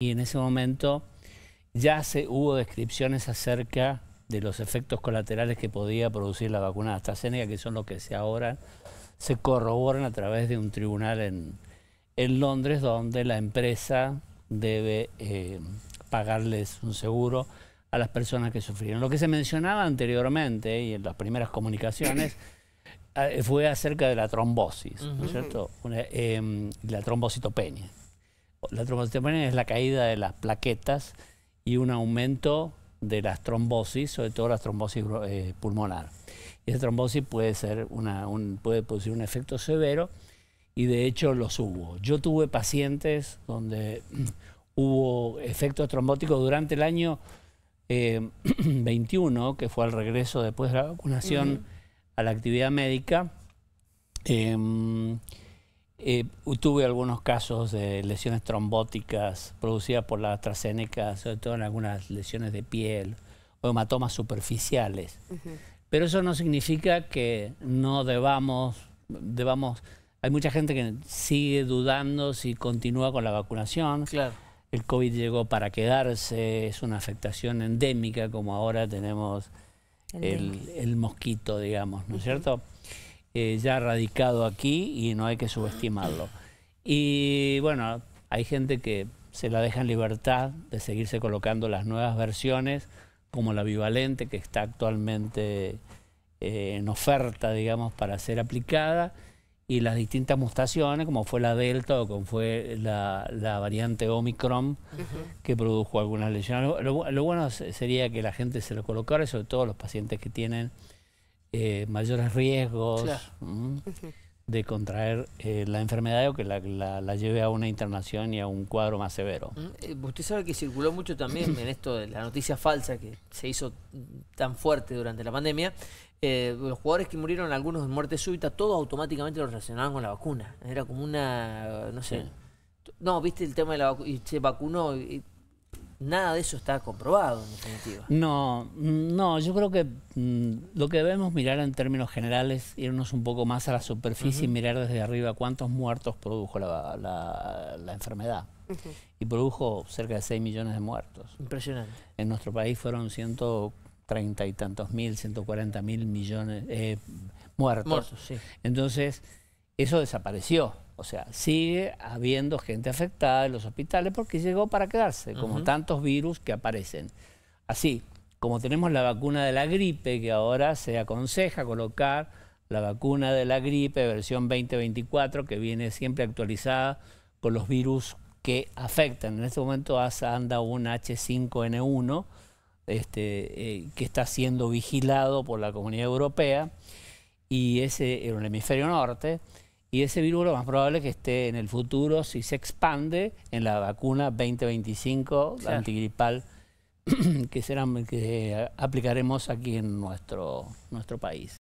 y en ese momento ya se, hubo descripciones acerca de los efectos colaterales que podía producir la vacuna de AstraZeneca, que son los que se ahora se corroboran a través de un tribunal en, Londres, donde la empresa debe eh, pagarles un seguro a las personas que sufrieron. Lo que se mencionaba anteriormente y en las primeras comunicaciones eh, fue acerca de la trombosis, cierto? Em, la trombocitopenia. La trombocitopenia es la caída de las plaquetas y un aumento de las trombosis, sobre todo las trombosis pulmonar. Eh, pulmonar. Esa trombosis puede, ser puede producir un efecto severo y de hecho los hubo. Yo tuve pacientes donde hubo efectos trombóticos durante el año 21, eh, que fue al regreso después de la vacunación a la actividad médica. Em, eh, tuve algunos casos de lesiones trombóticas producidas por la AstraZeneca, sobre todo en algunas lesiones de piel o hematomas superficiales. Pero eso no significa que no debamos, debamos... Hay mucha gente que sigue dudando si continúa con la vacunación. Claro. El COVID llegó para quedarse, es una afectación endémica como ahora tenemos el, mosquito, digamos, ¿no es cierto? Eh, ya radicado aquí y no hay que subestimarlo. Y bueno, hay gente que se la deja en libertad de seguirse colocando las nuevas versiones, como la Bivalente, que está actualmente eh, en oferta, digamos, para ser aplicada, y las distintas mutaciones, como fue la Delta o como fue la, variante Omicron, que produjo algunas lesiones. Lo, bueno sería que la gente se lo colocara, sobre todo los pacientes que tienen eh, mayores riesgos de contraer eh, la enfermedad o que la, lleve a una internación y a un cuadro más severo. Eh, usted sabe que circuló mucho también en esto de la noticia falsa que se hizo tan fuerte durante la pandemia. los jugadores que murieron, algunos de muerte súbita, todos automáticamente lo relacionaban con la vacuna. Era como una, no sé, no, viste el tema de la vacuna, y se vacunó, y nada de eso está comprobado, en definitiva. No, no, yo creo que mm, lo que debemos mirar en términos generales, irnos un poco más a la superficie y mirar desde arriba cuántos muertos produjo la, enfermedad. Y produjo cerca de 6 millones de muertos. Impresionante. En nuestro país fueron 130 y tantos mil, 140 mil millones eh, muertos. muertos sí. Entonces, eso desapareció. O sea, sigue habiendo gente afectada en los hospitales porque llegó para quedarse, como tantos virus que aparecen. Así, como tenemos la vacuna de la gripe, que ahora se aconseja colocar la vacuna de la gripe versión 2024, que viene siempre actualizada con los virus que afectan. En este momento anda un H5N1 este, eh, que está siendo vigilado por la Comunidad Europea y ese en el hemisferio norte. Y ese virus lo más probable es que esté en el futuro, si se expande, en la vacuna 2025 antigripal que, serán, que aplicaremos aquí en nuestro, nuestro país.